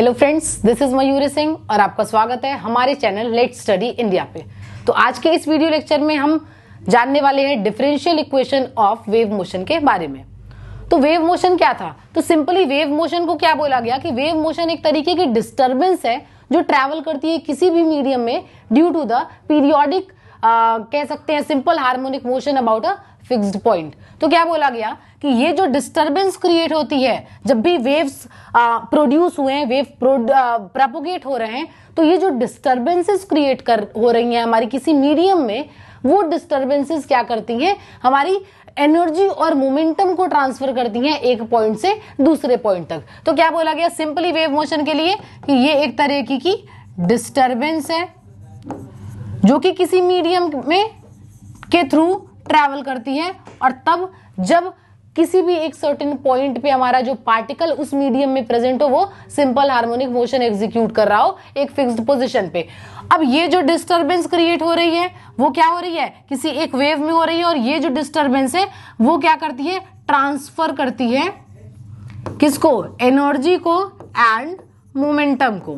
hello friends this is Mayuri Singh और आपका स्वागत है हमारे चैनल लेट स्टडी इंडिया पे तो आज के इस वीडियो लेक्चर में हम जानने वाले हैं differential equation of wave motion के बारे में तो वेव मोशन क्या था तो सिंपली वेव मोशन को क्या बोला गया कि वेव मोशन एक तरीके की डिस्टर्बेंस है जो ट्रैवल करती है किसी भी मीडियम में ड्यू टू द पीरियोडिक कह सकते हैं simple harmonic motion about a fixed point तो क्या बोला गया कि ये जो डिस्टरबेंस क्रिएट होती है जब भी वेव्स प्रोड्यूस हुए हैं वेव प्रपोगेट हो रहे हैं तो ये जो डिस्टर्बेंसेस क्रिएट कर हो रही हैं हमारी किसी मीडियम में वो डिस्टर्बेंसेस क्या करती हैं हमारी एनर्जी और मोमेंटम को ट्रांसफर करती हैं एक पॉइंट से दूसरे पॉइंट तक तो क्या बोला गया सिंपली वेव मोशन के लिए कि ये एक तरीके की डिस्टर्बेंस है जो कि किसी मीडियम में के थ्रू ट्रैवल करती है और तब जब किसी भी एक सर्टेन पॉइंट पे हमारा जो पार्टिकल उस मीडियम में प्रेजेंट हो वो सिंपल हार्मोनिक मोशन एग्जीक्यूट कर रहा हो एक फिक्स्ड पोजीशन पे अब ये जो डिस्टरबेंस क्रिएट हो रही है वो क्या हो रही है किसी एक वेव में हो रही है और ये जो डिस्टरबेंस है वो क्या करती है ट्रांसफर करती है किसको एनर्जी को एंड मोमेंटम को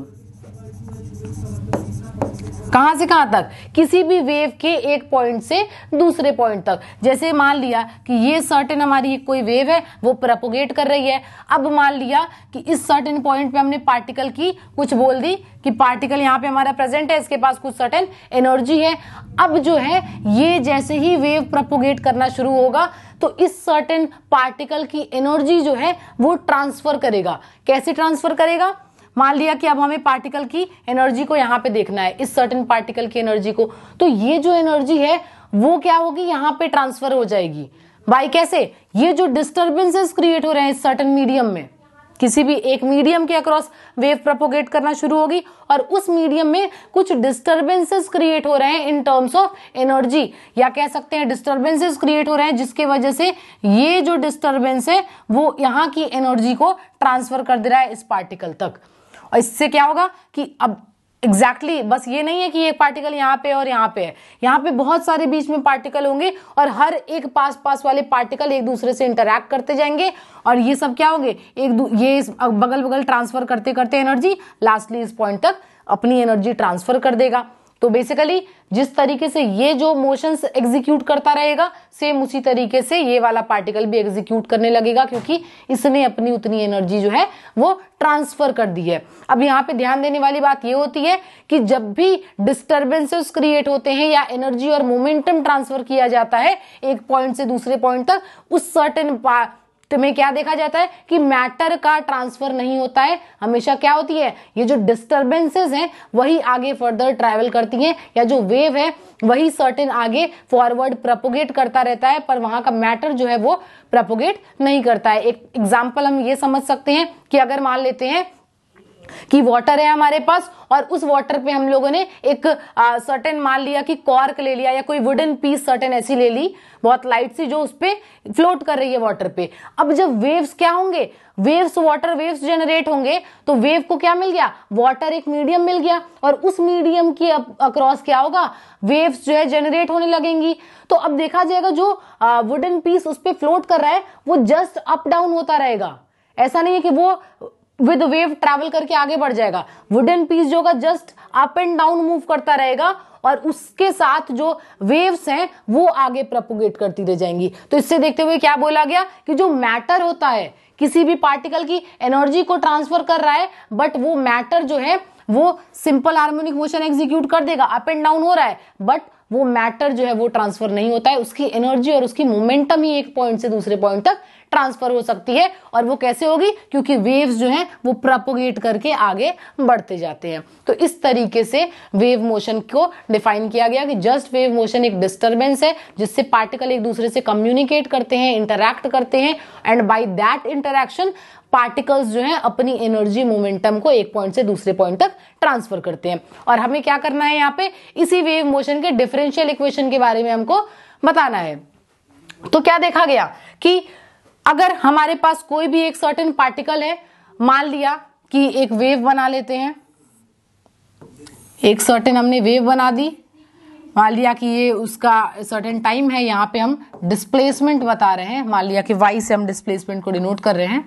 कहां से कहां तक किसी भी वेव के एक पॉइंट से दूसरे पॉइंट तक जैसे मान लिया कि ये सर्टेन हमारी कोई वेव है वो प्रपोगेट कर रही है अब मान लिया कि इस सर्टेन पॉइंट पे हमने पार्टिकल की कुछ बोल दी कि पार्टिकल यहाँ पे हमारा प्रेजेंट है इसके पास कुछ सर्टेन एनर्जी है अब जो है ये जैसे ही वेव प्रपोगेट करना शुरू होगा तो इस सर्टेन पार्टिकल की एनर्जी जो है वो ट्रांसफर करेगा कैसे ट्रांसफर करेगा मान लिया कि अब हमें पार्टिकल की एनर्जी को यहाँ पे देखना है इस सर्टेन पार्टिकल की एनर्जी को तो ये जो एनर्जी है वो क्या होगी यहाँ पे ट्रांसफर हो जाएगी बाई कैसे ये जो डिस्टर्बेंसेस क्रिएट हो रहे हैं इस सर्टन मीडियम में किसी भी एक मीडियम के अक्रॉस वेव प्रपोगेट करना शुरू होगी और उस मीडियम में कुछ डिस्टर्बेंसेस क्रिएट हो रहे हैं इन टर्म्स ऑफ एनर्जी या कह सकते हैं डिस्टर्बेंसेस क्रिएट हो रहे हैं जिसके वजह से ये जो डिस्टर्बेंस है वो यहाँ की एनर्जी को ट्रांसफर कर दे रहा है इस पार्टिकल तक और इससे क्या होगा कि अब एग्जैक्टली exactly, बस ये नहीं है कि एक पार्टिकल यहाँ पे और यहाँ पे है यहाँ पे बहुत सारे बीच में पार्टिकल होंगे और हर एक पास पास वाले पार्टिकल एक दूसरे से इंटरैक्ट करते जाएंगे और ये सब क्या होंगे एक ये इस बगल बगल ट्रांसफर करते करते एनर्जी लास्टली इस पॉइंट तक अपनी एनर्जी ट्रांसफर कर देगा तो बेसिकली जिस तरीके से ये जो मोशन एग्जीक्यूट करता रहेगा सेम उसी तरीके से ये वाला पार्टिकल भी एग्जीक्यूट करने लगेगा क्योंकि इसने अपनी उतनी एनर्जी जो है वो ट्रांसफर कर दी है अब यहाँ पे ध्यान देने वाली बात ये होती है कि जब भी डिस्टर्बेंसेस क्रिएट होते हैं या एनर्जी और मोमेंटम ट्रांसफर किया जाता है एक पॉइंट से दूसरे पॉइंट तक उस सर्टेन तो में क्या देखा जाता है कि मैटर का ट्रांसफर नहीं होता है हमेशा क्या होती है ये जो डिस्टर्बेंसेस हैं वही आगे फर्दर ट्रैवल करती हैं या जो वेव है वही सर्टेन आगे फॉरवर्ड प्रपोगेट करता रहता है पर वहां का मैटर जो है वो प्रपोगेट नहीं करता है एक एग्जाम्पल हम ये समझ सकते हैं कि अगर मान लेते हैं कि वाटर है हमारे पास और उस वाटर पे हम लोगों ने एक सर्टेन मान लिया कि कॉर्क ले लिया या कोई वुडन पीस सर्टेन ऐसी ले ली बहुत लाइट सी जो उस पर फ्लोट कर रही है वाटर पे अब जब वेव्स क्या होंगे वेव्स वाटर वेव्स जनरेट होंगे तो वेव को क्या मिल गया वाटर एक मीडियम मिल गया और उस मीडियम के अक्रॉस क्या होगा वेव्स जो है जनरेट होने लगेंगी तो अब देखा जाएगा जो वुडन पीस उस पर फ्लोट कर रहा है वो जस्ट अप डाउन होता रहेगा ऐसा नहीं है कि वो विद वेव ट्रेवल करके आगे बढ़ जाएगा वुडन पीस जो होगा just up and down move करता रहेगा और उसके साथ जो वेव्स हैं वो आगे प्रपोगेट करती रह जाएंगी तो इससे देखते हुए क्या बोला गया कि जो मैटर होता है किसी भी पार्टिकल की एनर्जी को ट्रांसफर कर रहा है बट वो मैटर जो है वो सिंपल हार्मोनिक मोशन एग्जीक्यूट कर देगा अप एंड डाउन हो रहा है बट वो मैटर जो है वो ट्रांसफर नहीं होता है उसकी एनर्जी और उसकी मोमेंटम ही एक पॉइंट से दूसरे पॉइंट तक ट्रांसफर हो सकती है और वो कैसे होगी क्योंकि वेव्स जो हैं वो प्रपोगेट करके आगे बढ़ते जाते हैं तो इस तरीके से वेव मोशन को डिफाइन किया गया कि जस्ट वेव मोशन एक डिस्टर्बेंस है जिससे पार्टिकल एक दूसरे से कम्युनिकेट करते हैं इंटरैक्ट करते हैं and by that interaction particles जो हैं अपनी एनर्जी मोमेंटम को एक पॉइंट से दूसरे पॉइंट तक ट्रांसफर करते हैं और हमें क्या करना है यहाँ पे इसी वेव मोशन के डिफरेंशियल इक्वेशन के बारे में हमको बताना है तो क्या देखा गया कि अगर हमारे पास कोई भी एक सर्टेन पार्टिकल है मान लिया कि एक वेव बना लेते हैं एक सर्टेन हमने वेव बना दी मान लिया कि ये उसका सर्टेन टाइम है यहाँ पे हम डिस्प्लेसमेंट बता रहे हैं मान लिया कि वाई से हम डिस्प्लेसमेंट को डिनोट कर रहे हैं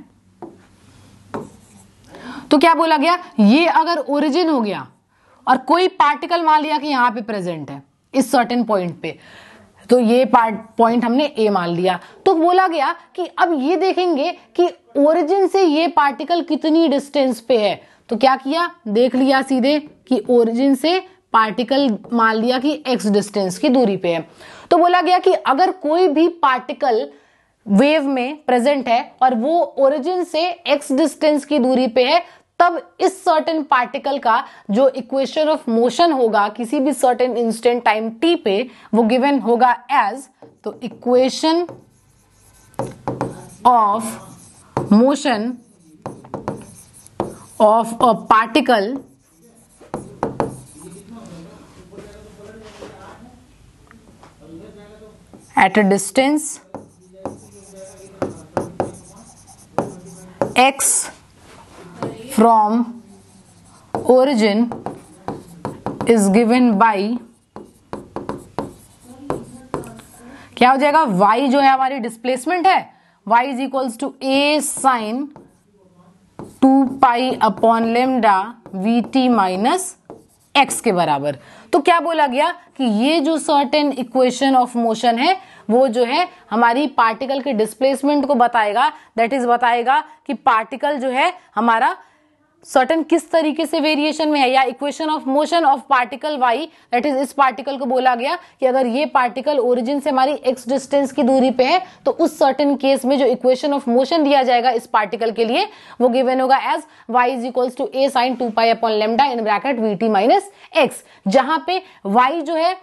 तो क्या बोला गया ये अगर ओरिजिन हो गया और कोई पार्टिकल मान लिया कि यहां पे प्रेजेंट है इस सर्टेन पॉइंट पे तो ये पार्ट पॉइंट हमने ए मान लिया तो बोला गया कि अब ये देखेंगे कि ओरिजिन से ये पार्टिकल कितनी डिस्टेंस पे है तो क्या किया देख लिया सीधे कि ओरिजिन से पार्टिकल मान लिया कि एक्स डिस्टेंस की दूरी पे है तो बोला गया कि अगर कोई भी पार्टिकल वेव में प्रेजेंट है और वो ओरिजिन से एक्स डिस्टेंस की दूरी पे है तब इस सर्टेन पार्टिकल का जो इक्वेशन ऑफ मोशन होगा किसी भी सर्टेन इंस्टेंट टाइम टी पे वो गिवन होगा एज तो equation of motion of a particle at a distance x from origin is given by क्या हो जाएगा y जो है हमारी डिस्प्लेसमेंट है y is equals to A sine two pi upon lambda we T minus x के बराबर तो क्या बोला गया कि ये जो सर्टेन इक्वेशन ऑफ मोशन है वो जो है हमारी पार्टिकल के डिस्प्लेसमेंट को बताएगा दैट इज बताएगा कि पार्टिकल जो है हमारा सर्टन किस तरीके से वेरिएशन में है या equation of motion of particle Y that is इस पार्टिकल को बोला गया कि अगर ये पार्टिकल ओरिजिन से हमारी एक्स डिस्टेंस की दूरी पे है तो उस सर्टन केस में जो इक्वेशन ऑफ मोशन दिया जाएगा इस पार्टिकल के लिए वो गिवन होगा as Y is equals to A sine two pi upon lambda in bracket V T minus X जहां पे वाई जो है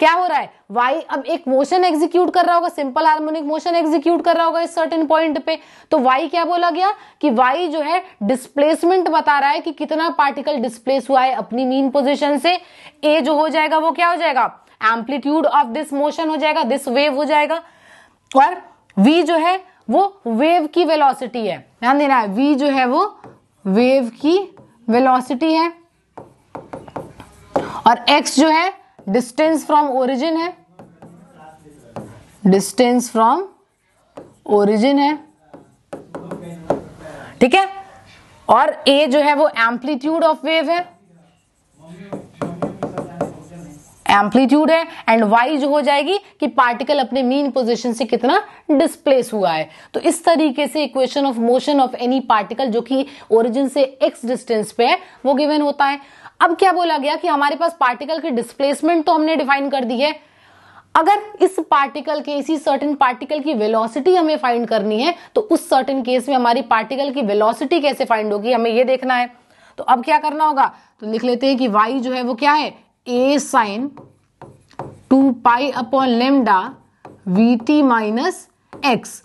क्या हो रहा है वाई अब एक मोशन एग्जीक्यूट कर रहा होगा सिंपल हार्मोनिक मोशन एग्जीक्यूट कर रहा होगा इस सर्टेन पॉइंट पे तो वाई क्या बोला गया कि वाई जो है डिस्प्लेसमेंट बता रहा है कि कितना पार्टिकल डिस्प्लेस हुआ है अपनी मीन पोजिशन से ए जो हो जाएगा वो क्या हो जाएगा एम्पलीट्यूड ऑफ दिस मोशन हो जाएगा दिस वेव हो जाएगा और वी जो है वो वेव की वेलोसिटी है ध्यान देना है वी जो है वो वेव की वेलोसिटी है और एक्स जो है डिस्टेंस फ्रॉम ओरिजिन है डिस्टेंस फ्रॉम ओरिजिन है ठीक है और ए जो है वो एम्पलीट्यूड ऑफ वेव है एम्पलीट्यूड है एंड वाई जो हो जाएगी कि पार्टिकल अपने मीन पोजीशन से कितना डिस्प्लेस हुआ है तो इस तरीके से equation of motion of any particle जो कि ओरिजिन से एक्स डिस्टेंस पे है वो गिवन होता है अब क्या बोला गया कि हमारे पास पार्टिकल की डिस्प्लेसमेंट तो हमने डिफाइन कर दी है अगर इस पार्टिकल के इसी सर्टेन पार्टिकल की वेलोसिटी हमें फाइंड करनी है तो उस सर्टेन केस में हमारी पार्टिकल की वेलोसिटी कैसे फाइंड होगी हमें यह देखना है तो अब क्या करना होगा तो लिख लेते हैं कि वाई जो है वो क्या है A sine two pi upon lambda we T minus x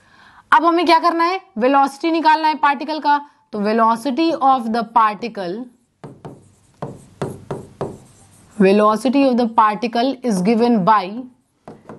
अब हमें क्या करना है वेलोसिटी निकालना है पार्टिकल का तो velocity of the particle velocity of the particle is given by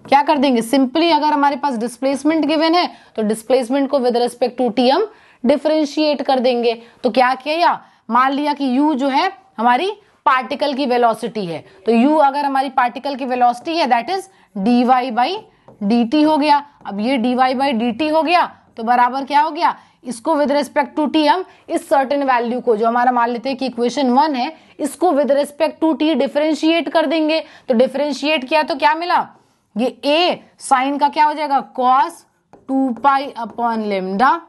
क्या कर देंगे सिंपली अगर हमारे पास डिस्प्लेसमेंट गिवन है तो डिस्प्लेसमेंट को विद रिस्पेक्ट टू टी हम डिफ्रेंशिएट कर देंगे तो क्या किया मान लिया कि यू जो है हमारी पार्टिकल की वेलोसिटी है तो u अगर हमारी पार्टिकल की वेलोसिटी है that is dy y by d हो गया अब ये dy वाई बाई डी हो गया तो बराबर क्या हो गया इसको विद रिस्पेक्ट टू टी हम इस सर्टेन वैल्यू को जो हमारा मान लेते हैं कि इक्वेशन वन है इसको with respect to T differentiate कर देंगे तो डिफ्रेंशिएट किया तो क्या मिला ये ए साइन का क्या हो जाएगा cos two pi upon lambda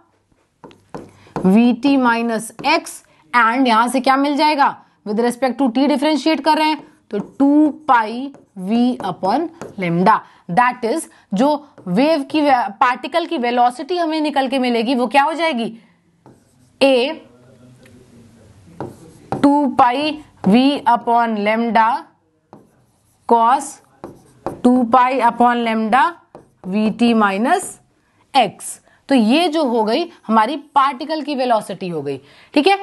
we T minus x and यहां से क्या मिल जाएगा with respect to T differentiate कर रहे हैं तो two pi v upon lambda that is जो वेव की पार्टिकल की वेलोसिटी हमें निकल के मिलेगी वो क्या हो जाएगी A two pi v upon lambda cos two pi upon lambda we T minus x तो ये जो हो गई हमारी पार्टिकल की वेलोसिटी हो गई ठीक है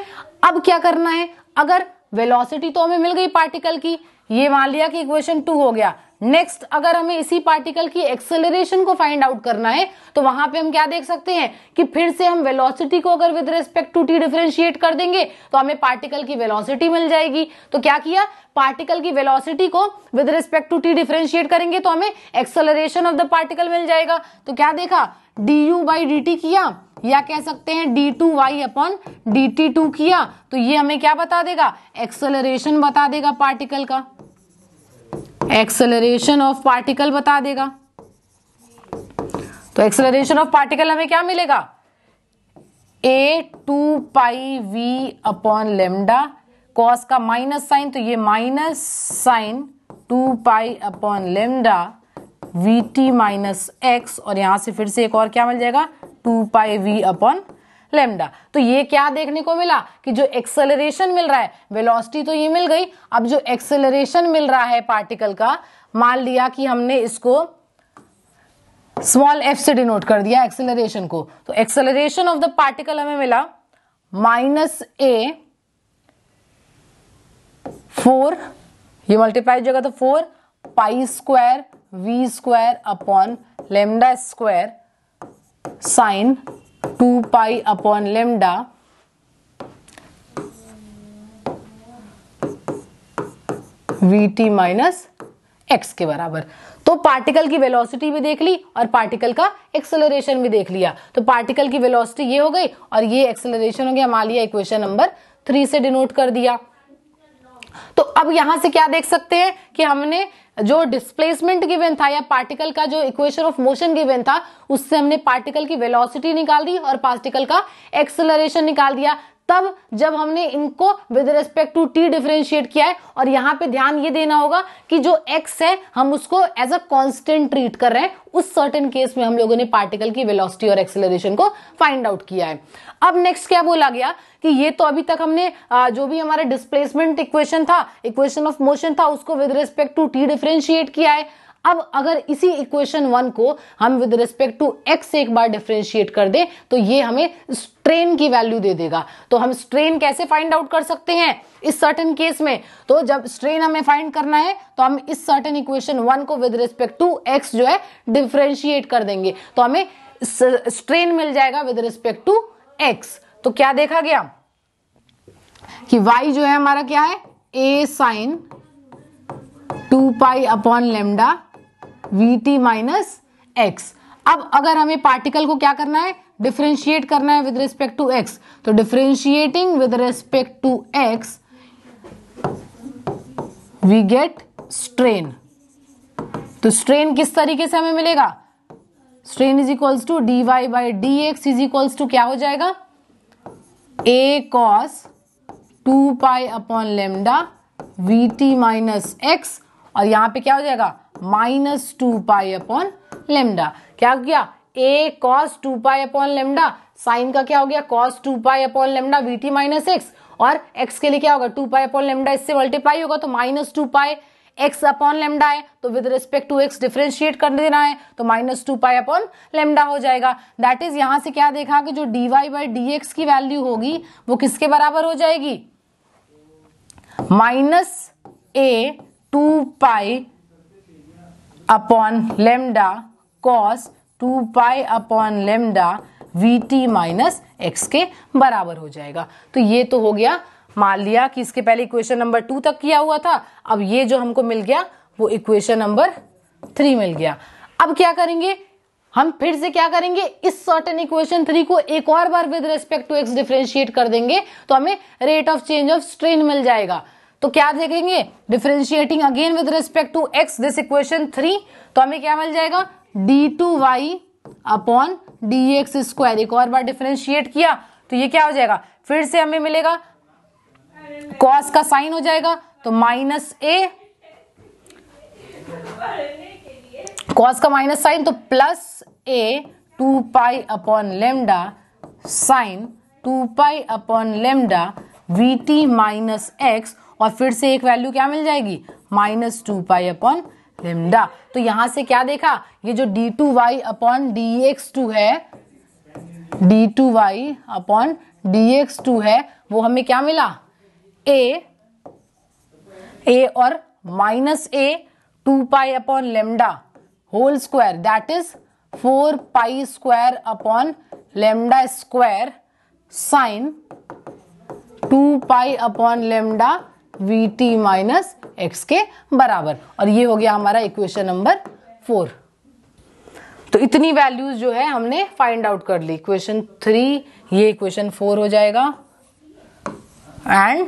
अब क्या करना है अगर वेलोसिटी तो हमें मिल गई पार्टिकल की ये मान लिया कि इक्वेशन टू हो गया नेक्स्ट अगर हमें इसी पार्टिकल की एक्सेलरेशन को फाइंड आउट करना है तो वहां पे हम क्या देख सकते हैं कि फिर से हम वेलोसिटी को अगर with respect to T differentiate कर देंगे तो हमें पार्टिकल की वेलोसिटी मिल जाएगी तो क्या किया पार्टिकल की वेलोसिटी को with respect to T differentiate करेंगे तो हमें एक्सेलरेशन ऑफ द पार्टिकल मिल जाएगा तो क्या देखा d u by d t किया या कह सकते हैं D two Y upon D T two किया तो ये हमें क्या बता देगा एक्सेलरेशन बता देगा पार्टिकल का एक्सेलरेशन ऑफ पार्टिकल बता देगा तो एक्सेलरेशन ऑफ पार्टिकल हमें क्या मिलेगा A two pi v upon lambda cos का माइनस साइन तो ये minus sine two pi upon lambda we T minus x और यहां से फिर से एक और क्या मिल जाएगा two pi v upon lambda तो ये क्या देखने को मिला कि जो एक्सेलरेशन मिल रहा है वेलोसिटी तो ये मिल गई अब जो एक्सेलरेशन मिल रहा है पार्टिकल का मान लिया कि हमने इसको स्मॉल एफ से डिनोट कर दिया एक्सेलरेशन को तो एक्सेलरेशन ऑफ द पार्टिकल हमें मिला माइनस ए फोर ये मल्टीप्लाई जगह तो four pi square v square upon lambda square sine two pi upon lambda we T minus x के बराबर तो पार्टिकल की वेलोसिटी भी देख ली और पार्टिकल का एक्सेलरेशन भी देख लिया तो पार्टिकल की वेलोसिटी ये हो गई और ये एक्सेलरेशन हो गया हमारे इक्वेशन नंबर थ्री से डिनोट कर दिया तो अब यहां से क्या देख सकते हैं कि हमने जो डिस्प्लेसमेंट गिवन था या पार्टिकल का जो इक्वेशन ऑफ मोशन गिवन था उससे हमने पार्टिकल की वेलोसिटी निकाल दी और पार्टिकल का एक्सलरेशन निकाल दिया तब जब हमने इनको with respect to T differentiate किया है और यहां पे ध्यान ये देना होगा कि जो एक्स है हम उसको एज अ कॉन्स्टेंट ट्रीट कर रहे हैं उस सर्टेन केस में हम लोगों ने पार्टिकल की वेलोसिटी और एक्सेलरेशन को फाइंड आउट किया है अब नेक्स्ट क्या बोला गया कि ये तो अभी तक हमने जो भी हमारा डिस्प्लेसमेंट इक्वेशन था इक्वेशन ऑफ मोशन था उसको with respect to T differentiate किया है अब अगर इसी इक्वेशन वन को हम विद रिस्पेक्ट टू एक्स एक बार डिफ्रेंशिएट कर दें तो ये हमें स्ट्रेन की वैल्यू दे देगा तो हम स्ट्रेन कैसे फाइंड आउट कर सकते हैं इस सर्टन केस में तो जब स्ट्रेन हमें फाइंड करना है तो हम इस सर्टन इक्वेशन वन को विद रिस्पेक्ट टू एक्स जो है डिफ्रेंशिएट कर देंगे तो हमें स्ट्रेन मिल जाएगा विद रिस्पेक्ट टू एक्स तो क्या देखा गया कि वाई जो है हमारा क्या है A sine two pi upon lambda we T minus x अब अगर हमें पार्टिकल को क्या करना है डिफ्रेंशिएट करना है विद रिस्पेक्ट टू एक्स तो differentiating with respect to x we get strain तो स्ट्रेन किस तरीके से हमें मिलेगा strain is equals to d y by d x is equals to क्या हो जाएगा A cos two pi upon lambda we T minus x और यहां पे क्या हो जाएगा minus two pi upon lambda क्या हो गया A cos two pi upon lambda sign का क्या हो गया cos two pi upon lambda we T minus x और एक्स के लिए क्या होगा टू पाई अपॉन लेमडा इससे मल्टीप्लाई होगा तो minus two pi x upon lambda है तो with respect to x differentiate कर देना है तो minus two pi upon lambda हो जाएगा दैट इज यहां से क्या देखा कि जो d y by d x की वैल्यू होगी वो किसके बराबर हो जाएगी minus A two pi upon lambda cos two pi upon lambda we T minus x के बराबर हो जाएगा तो ये तो हो गया मान लिया कि इसके पहले इक्वेशन नंबर टू तक किया हुआ था अब ये जो हमको मिल गया वो इक्वेशन नंबर थ्री मिल गया अब क्या करेंगे हम फिर से क्या करेंगे इस सर्टेन इक्वेशन थ्री को एक और बार with respect to x differentiate कर देंगे तो हमें rate of change of strain मिल जाएगा तो क्या देखेंगे differentiating again with respect to x this equation three तो हमें क्या मिल जाएगा d two Y upon D x square एक और बार डिफ्रेंशिएट किया तो ये क्या हो जाएगा फिर से हमें मिलेगा कॉस का साइन हो जाएगा तो माइनस ए कॉस का माइनस साइन तो plus A two pi upon lambda sine two pi upon lambda we T minus x और फिर से एक वैल्यू क्या मिल जाएगी minus two pi upon lambda तो यहां से क्या देखा ये जो d two Y upon D x two है D two Y upon D x two है वो हमें क्या मिला ए ए और minus A two pi upon lambda whole square that is four pi square upon lambda square sine two pi upon lambda we T minus x के बराबर और ये हो गया हमारा इक्वेशन नंबर फोर तो इतनी वैल्यूज जो है हमने फाइंड आउट कर ली इक्वेशन थ्री ये इक्वेशन फोर हो जाएगा एंड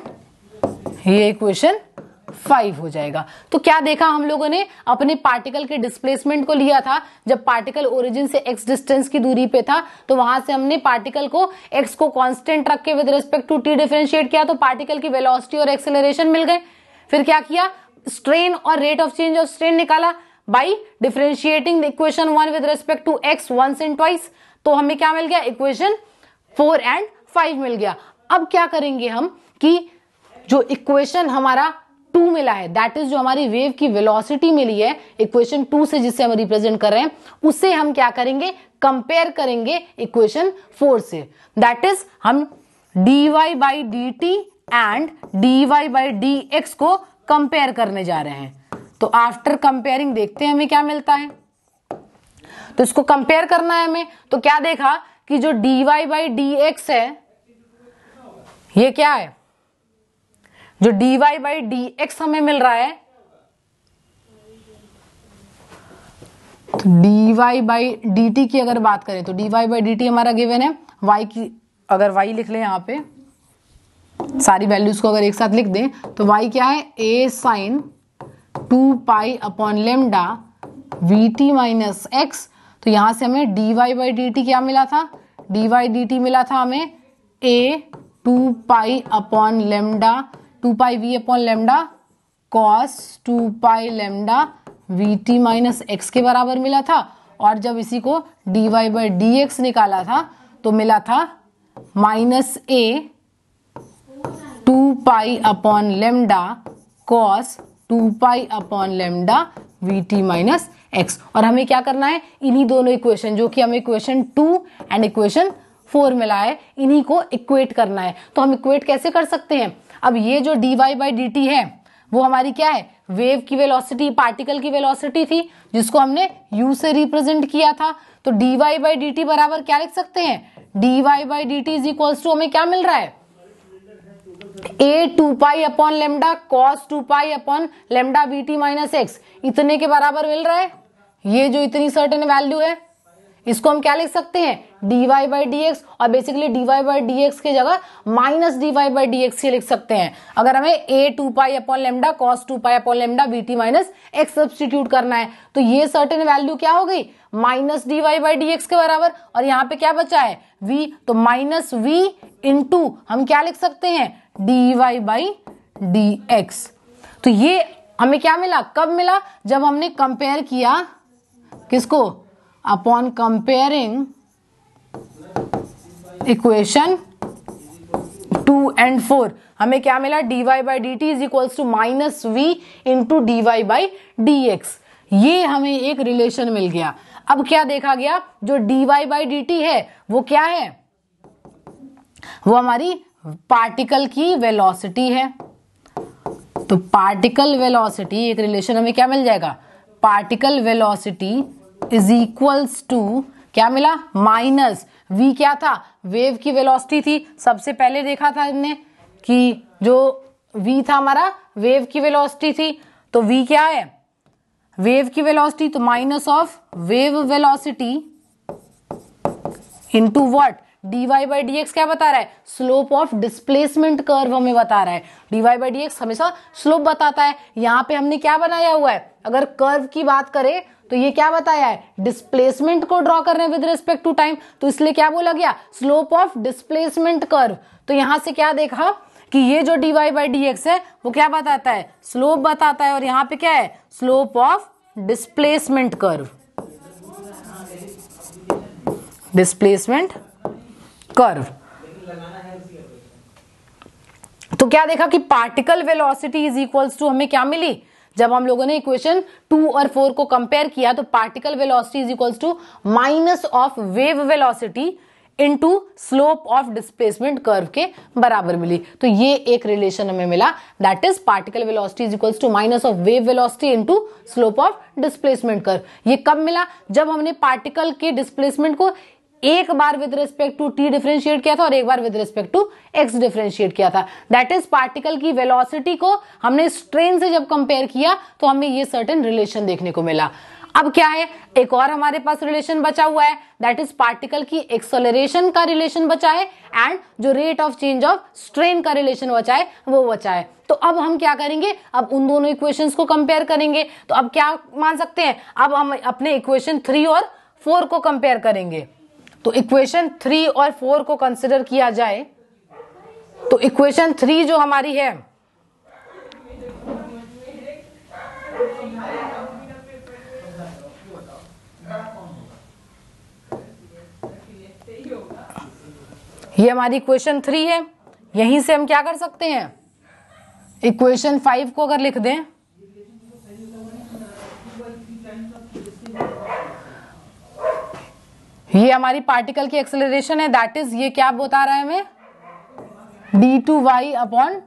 ये इक्वेशन फाइव हो जाएगा तो क्या देखा हम लोगों ने अपने पार्टिकल के डिस्प्लेसमेंट को लिया था जब पार्टिकल ओरिजिन से एक्स डिस्टेंस की दूरी पे था तो वहां से हमने पार्टिकल को एक्स को कॉन्स्टेंट रख के with respect to T differentiate किया तो पार्टिकल की वेलोसिटी और एक्सेलरेशन मिल गए फिर क्या किया स्ट्रेन और rate of change of strain निकाला by differentiating equation one with respect to x once and twice तो हमें क्या मिल गया इक्वेशन फोर एंड फाइव मिल गया अब क्या करेंगे हम कि जो इक्वेशन हमारा टू मिला है दैट इज जो हमारी वेव की वेलोसिटी मिली है इक्वेशन टू से जिससे हम रिप्रेजेंट कर रहे हैं उससे हम क्या करेंगे कंपेयर करेंगे इक्वेशन फोर से दैट इज हम d y by d t and d y by d x को कंपेयर करने जा रहे हैं तो आफ्टर कंपेयरिंग देखते हैं हमें क्या मिलता है तो इसको कंपेयर करना है हमें तो क्या देखा कि जो d y by d x है ये क्या है जो d y by d x हमें मिल रहा है तो d y by d t की अगर बात करें तो d y by d t हमारा गिवन है वाई की अगर वाई लिख ले यहां पे सारी वैल्यूज को अगर एक साथ लिख दें तो वाई क्या है A sine two pi upon lambda we T minus x तो यहां से हमें d y by d t क्या मिला था डी वाई डी टी मिला था हमें A two pi upon lambda two pi v upon lambda cos two pi lambda we T minus x के बराबर मिला था और जब इसी को d y by d x निकाला था तो मिला था minus A two pi upon lambda cos two pi upon lambda we T minus x और हमें क्या करना है इन्हीं दोनों इक्वेशन जो कि हमें equation two and equation four मिला है इन्हीं को इक्वेट करना है तो हम इक्वेट कैसे कर सकते हैं अब ये जो dy वाई बाई डी है वो हमारी क्या है वेव की वेलोसिटी पार्टिकल की वेलोसिटी थी जिसको हमने u से रिप्रेजेंट किया था तो dy वाई बाई डी बराबर क्या लिख सकते हैं dy y by d t is equals to हमें क्या मिल रहा है A two pi upon lambda cos two pi upon lambda B T minus x इतने के बराबर मिल रहा है ये जो इतनी सर्टेन वैल्यू है इसको हम क्या लिख सकते हैं d y by d x और basically d y by d x की जगह minus d y by d x ही लिख सकते हैं अगर हमें A two pi upon lambda cos two pi upon lambda B T minus x substitute करना है तो ये सर्टेन वैल्यू क्या हो गई minus d y by d x के बराबर और यहाँ पे क्या बचा है वी तो माइनस वी इंटू हम क्या लिख सकते हैं d y by d x तो ये हमें क्या मिला कब मिला जब हमने कंपेयर किया किसको upon comparing equation two and four हमें क्या मिला d y by d t is equals to minus v into d y by d x ये हमें एक रिलेशन मिल गया अब क्या देखा गया जो d y by d t है वो क्या है वो हमारी पार्टिकल की वेलोसिटी है तो पार्टिकल वेलोसिटी एक रिलेशन हमें क्या मिल जाएगा particle velocity is equals to क्या मिला माइनस वी क्या था वेव की वेलोसिटी थी सबसे पहले देखा था हमने कि जो वी था हमारा वेव की वेलोसिटी थी तो वी क्या है वेव की वेलोसिटी तो minus of wave velocity into what d y by d x क्या बता रहा है स्लोप ऑफ डिस्प्लेसमेंट कर्व हमें बता रहा है d y by d x हमेशा स्लोप बताता है यहां पे हमने क्या बनाया हुआ है अगर कर्व की बात करें तो ये क्या बताया है डिस्प्लेसमेंट को ड्रॉ कर रहे हैं विद रिस्पेक्ट टू टाइम तो इसलिए क्या बोला गया स्लोप ऑफ डिस्प्लेसमेंट कर्व तो यहां से क्या देखा कि ये जो d y by d x है वो क्या बताता है स्लोप बताता है और यहां पे क्या है slope of displacement curve displacement curve तो क्या देखा कि particle velocity is equals to हमें क्या मिली जब हम लोगों ने इक्वेशन टू और फोर को कंपेयर किया तो particle velocity is equals to minus of wave velocity into slope of displacement curve के बराबर मिली तो ये एक रिलेशन हमें मिला that is particle velocity is equals to minus of wave velocity into slope of displacement curve ये कब मिला जब हमने पार्टिकल के डिस्प्लेसमेंट को एक बार with respect to T differentiate किया था और एक बार with respect to x differentiate किया था दैट इज पार्टिकल की वेलोसिटी को हमने स्ट्रेन से जब कंपेयर किया तो हमें ये सर्टेन रिलेशन देखने को मिला अब क्या है एक और हमारे पास रिलेशन बचा हुआ है दैट इज पार्टिकल की एक्सोलरेशन का रिलेशन बचा है एंड जो rate of change of strain का रिलेशन बचा है वो बचा है तो अब हम क्या करेंगे अब उन दोनों इक्वेशंस को कंपेयर करेंगे तो अब क्या मान सकते हैं अब हम अपने इक्वेशन थ्री और फोर को कंपेयर करेंगे तो इक्वेशन थ्री और फोर को कंसिडर किया जाए तो इक्वेशन थ्री जो हमारी है ये हमारी इक्वेशन थ्री है यहीं से हम क्या कर सकते हैं इक्वेशन फाइव को अगर लिख दें ये हमारी पार्टिकल की एक्सेलरेशन है दैट इज ये क्या बता रहा है हमें D two Y upon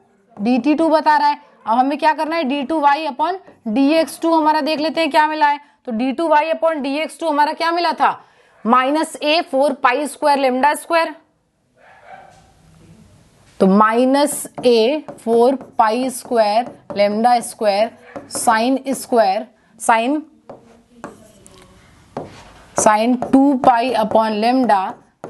D T two बता रहा है अब हमें क्या करना है D two Y upon D x two हमारा देख लेते हैं क्या मिला है तो D two Y upon D x two हमारा क्या मिला था minus A four pi square lambda square तो minus A four pi square lambda square sine square sine sine two pi upon lambda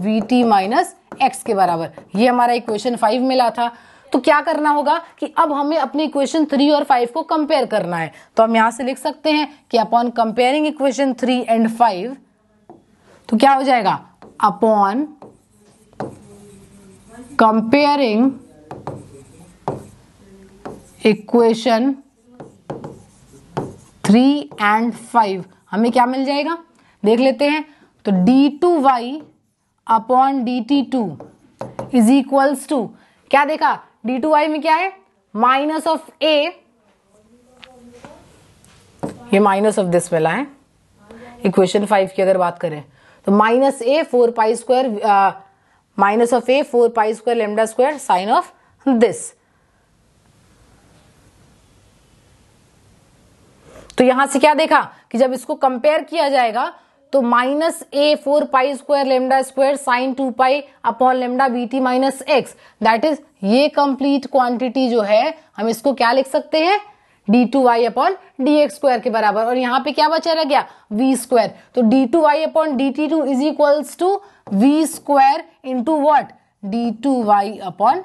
we T minus x के बराबर ये हमारा equation five मिला था तो क्या करना होगा कि अब हमें अपने इक्वेशन थ्री और फाइव को कंपेयर करना है तो हम यहां से लिख सकते हैं कि upon comparing equation three and five तो क्या हो जाएगा upon comparing equation three and five हमें क्या मिल जाएगा देख लेते हैं तो D two Y upon D T two is equals to क्या देखा डी टू वाई में क्या है माइनस ऑफ ए ये माइनस ऑफ दिस वाला है इक्वेशन फाइव की अगर बात करें तो minus A four pi square minus of A four pi square lambda square sine of this तो यहां से क्या देखा कि जब इसको कंपेयर किया जाएगा तो minus A four pi square lambda square sine two pi upon lambda B T minus X that is ये कंप्लीट क्वांटिटी जो है हम इसको क्या लिख सकते हैं D two Y upon D x square के बराबर और यहाँ पे क्या बचा रह गया वी स्क्वायर तो D two Y upon D T two is equals to V square into what D two Y upon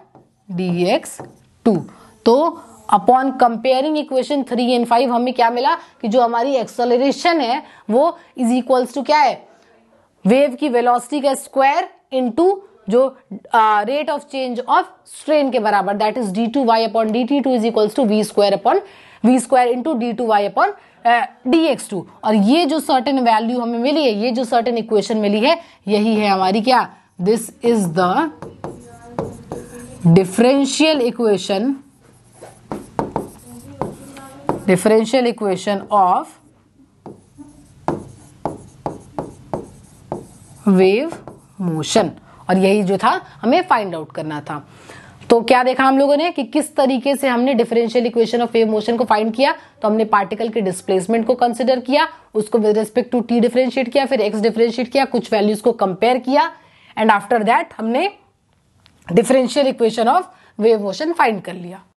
D x two तो upon comparing equation three and five हमें क्या मिला कि जो हमारी एक्सलरेशन है वो इज इक्वल्स टू क्या है वेव की वेलोसिटी का स्क्वायर इनटू जो rate of change of strain के बराबर that is D two Y upon D T two is equals to V square upon V square into D two Y upon D x two और ये जो certain value हमें मिली है ये जो certain equation मिली है यही है हमारी क्या this is the differential equation differential equation of wave motion और यही जो था हमें फाइंड आउट करना था तो क्या देखा हम लोगों ने कि किस तरीके से हमने differential equation of wave motion को फाइंड किया तो हमने पार्टिकल के डिस्प्लेसमेंट को कंसिडर किया उसको with respect to T differentiate किया फिर एक्स डिफरेंशिएट किया कुछ वैल्यूज को कंपेयर किया एंड आफ्टर दैट हमने differential equation of wave motion find कर लिया